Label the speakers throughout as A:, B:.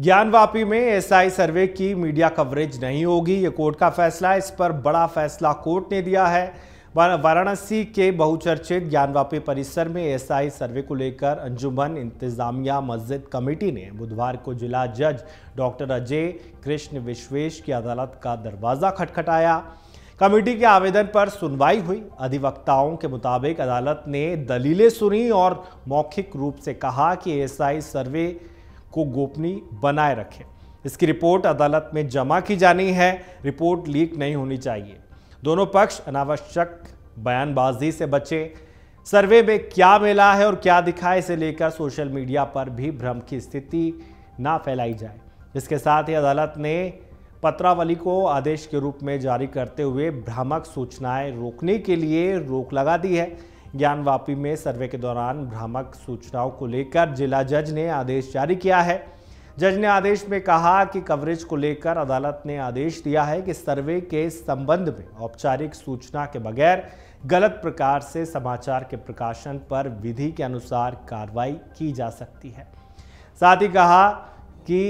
A: ज्ञानवापी में एसआई सर्वे की media coverage नहीं होगी ये कोर्ट का फैसला इस पर बड़ा फैसला कोर्ट ने दिया है वाराणसी के बहुचर्चित ज्ञानवापी परिसर में एसआई सर्वे को लेकर अंजुमन इंतजामिया मस्जिद कमेटी ने बुधवार को जिला जज डॉक्टर अजय कृष्ण विश्वेश की अदालत का दरवाज़ा खटखटाया कमेटी के आवेदन पर सुनवाई हुई अधिवक्ताओं के मुताबिक अदालत ने दलीलें सुनी और मौखिक रूप से कहा कि एसआई सर्वे को गोपनीय बनाए रखें इसकी रिपोर्ट अदालत में जमा की जानी है रिपोर्ट लीक नहीं होनी चाहिए दोनों पक्ष अनावश्यक बयानबाजी से बचे सर्वे में क्या मिला है और क्या दिखा है इसे लेकर सोशल मीडिया पर भी भ्रम की स्थिति ना फैलाई जाए इसके साथ ही अदालत ने पत्रावली को आदेश के रूप में जारी करते हुए भ्रामक सूचनाएं रोकने के लिए रोक लगा दी है ज्ञानवापी में सर्वे के दौरान भ्रामक सूचनाओं को लेकर जिला जज ने आदेश जारी किया है जज ने आदेश में कहा कि कवरेज को लेकर अदालत ने आदेश दिया है कि सर्वे के संबंध में औपचारिक सूचना के बगैर गलत प्रकार से समाचार के प्रकाशन पर विधि के अनुसार कार्रवाई की जा सकती है साथ ही कहा कि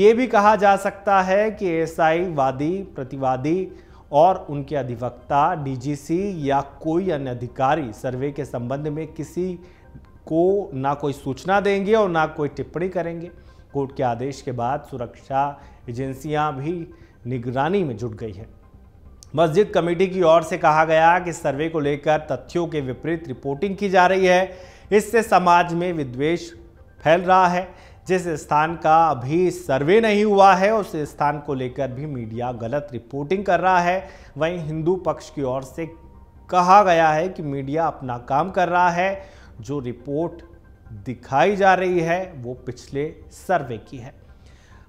A: ये भी कहा जा सकता है कि एसआई वादी प्रतिवादी और उनके अधिवक्ता डीजीसी या कोई अन्य अधिकारी सर्वे के संबंध में किसी को ना कोई सूचना देंगे और ना कोई टिप्पणी करेंगे कोर्ट के आदेश के बाद सुरक्षा एजेंसियां भी निगरानी में जुट गई हैं मस्जिद कमेटी की ओर से कहा गया कि सर्वे को लेकर तथ्यों के विपरीत रिपोर्टिंग की जा रही है इससे समाज में विद्वेष फैल रहा है जिस स्थान का अभी सर्वे नहीं हुआ है उस स्थान को लेकर भी मीडिया गलत रिपोर्टिंग कर रहा है वहीं हिंदू पक्ष की ओर से कहा गया है कि मीडिया अपना काम कर रहा है जो रिपोर्ट दिखाई जा रही है वो पिछले सर्वे की है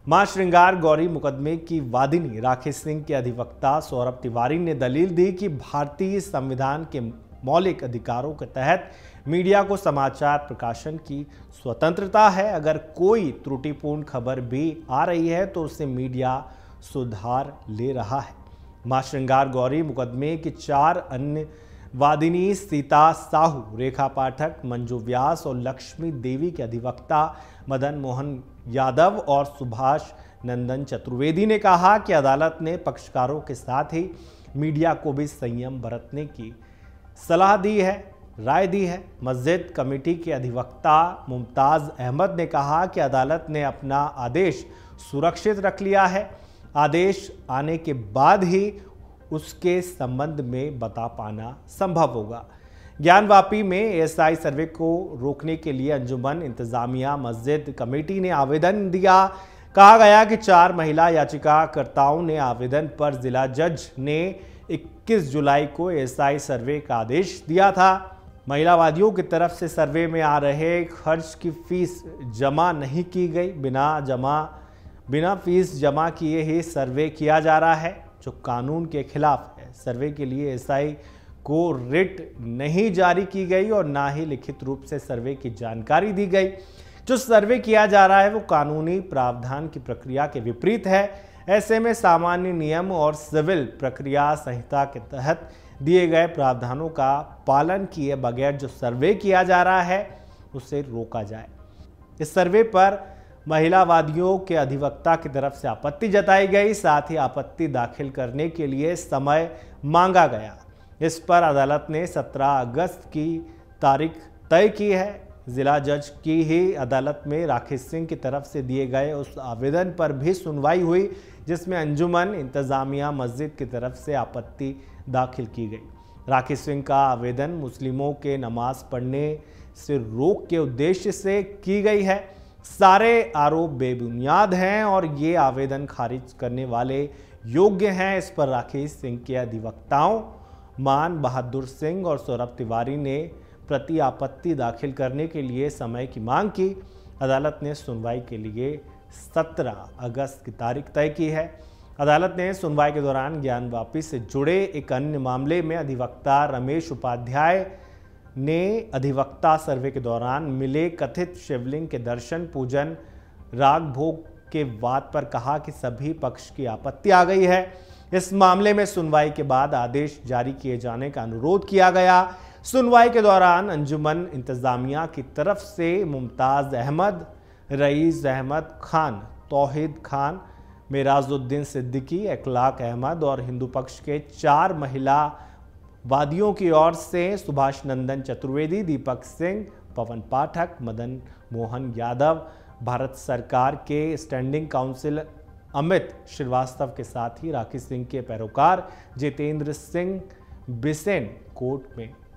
A: मां श्रृंगार गौरी मुकदमे की वादिनी राकेश सिंह के अधिवक्ता सौरभ तिवारी ने दलील दी कि भारतीय संविधान के मौलिक अधिकारों के तहत मीडिया को समाचार प्रकाशन की स्वतंत्रता है अगर कोई त्रुटिपूर्ण खबर भी आ रही है तो उसे मीडिया सुधार ले रहा है माँ श्रृंगार गौरी मुकदमे की चार अन्य वादिनी सीता साहू रेखा पाठक मंजू व्यास और लक्ष्मी देवी के अधिवक्ता मदन मोहन यादव और सुभाष नंदन चतुर्वेदी ने कहा कि अदालत ने पक्षकारों के साथ ही मीडिया को भी संयम बरतने की सलाह दी है राय दी है मस्जिद कमेटी के अधिवक्ता मुमताज़ अहमद ने कहा कि अदालत ने अपना आदेश सुरक्षित रख लिया है आदेश आने के बाद ही उसके संबंध में बता पाना संभव होगा ज्ञानवापी में एएसआई सर्वे को रोकने के लिए अंजुमन इंतज़ामिया मस्जिद कमेटी ने आवेदन दिया कहा गया कि चार महिला याचिकाकर्ताओं ने आवेदन पर जिला जज ने 21 जुलाई को एसआई सर्वे का आदेश दिया था महिलावादियों की तरफ से सर्वे में आ रहे खर्च की फीस जमा नहीं की गई बिना जमा बिना फीस जमा किए ही सर्वे किया जा रहा है जो कानून के खिलाफ है सर्वे के लिए एसआई को रिट नहीं जारी की गई और ना ही लिखित रूप से सर्वे की जानकारी दी गई जो सर्वे किया जा रहा है वो कानूनी प्रावधान की प्रक्रिया के विपरीत है ऐसे में सामान्य नियम और सिविल प्रक्रिया संहिता के तहत दिए गए प्रावधानों का पालन किए बगैर जो सर्वे किया जा रहा है उसे रोका जाए इस सर्वे पर महिलावादियों के अधिवक्ता की तरफ से आपत्ति जताई गई साथ ही आपत्ति दाखिल करने के लिए समय मांगा गया इस पर अदालत ने 17 अगस्त की तारीख तय की है ज़िला जज की ही अदालत में राकेश सिंह की तरफ से दिए गए उस आवेदन पर भी सुनवाई हुई जिसमें अंजुमन इंतज़ामिया मस्जिद की तरफ से आपत्ति दाखिल की गई राकेश सिंह का आवेदन मुस्लिमों के नमाज पढ़ने से रोक के उद्देश्य से की गई है सारे आरोप बेबुनियाद हैं और ये आवेदन खारिज करने वाले योग्य हैं इस पर राकेश सिंह के अधिवक्ताओं मान बहादुर सिंह और सौरभ तिवारी ने प्रति आपत्ति दाखिल करने के लिए समय की मांग की अदालत ने सुनवाई के लिए 17 अगस्त की तारीख तय की है अदालत ने सुनवाई के दौरान ज्ञान वापी से जुड़े एक अन्य मामले में अधिवक्ता रमेश उपाध्याय ने अधिवक्ता सर्वे के दौरान मिले कथित शिवलिंग के दर्शन पूजन राग भोग के बाद पर कहा कि सभी पक्ष की आपत्ति आ गई है इस मामले में सुनवाई के बाद आदेश जारी किए जाने का अनुरोध किया गया सुनवाई के दौरान अंजुमन इंतज़ामिया की तरफ से मुमताज़ अहमद रईस अहमद खान तोहिद खान मेराजुद्दीन सिद्दीकी अखलाक अहमद और हिंदू पक्ष के चार महिला वादियों की ओर से सुभाष नंदन चतुर्वेदी दीपक सिंह पवन पाठक मदन मोहन यादव भारत सरकार के स्टैंडिंग काउंसिल अमित श्रीवास्तव के साथ ही राखी सिंह के पैरोकार जितेंद्र सिंह बिसेन कोर्ट में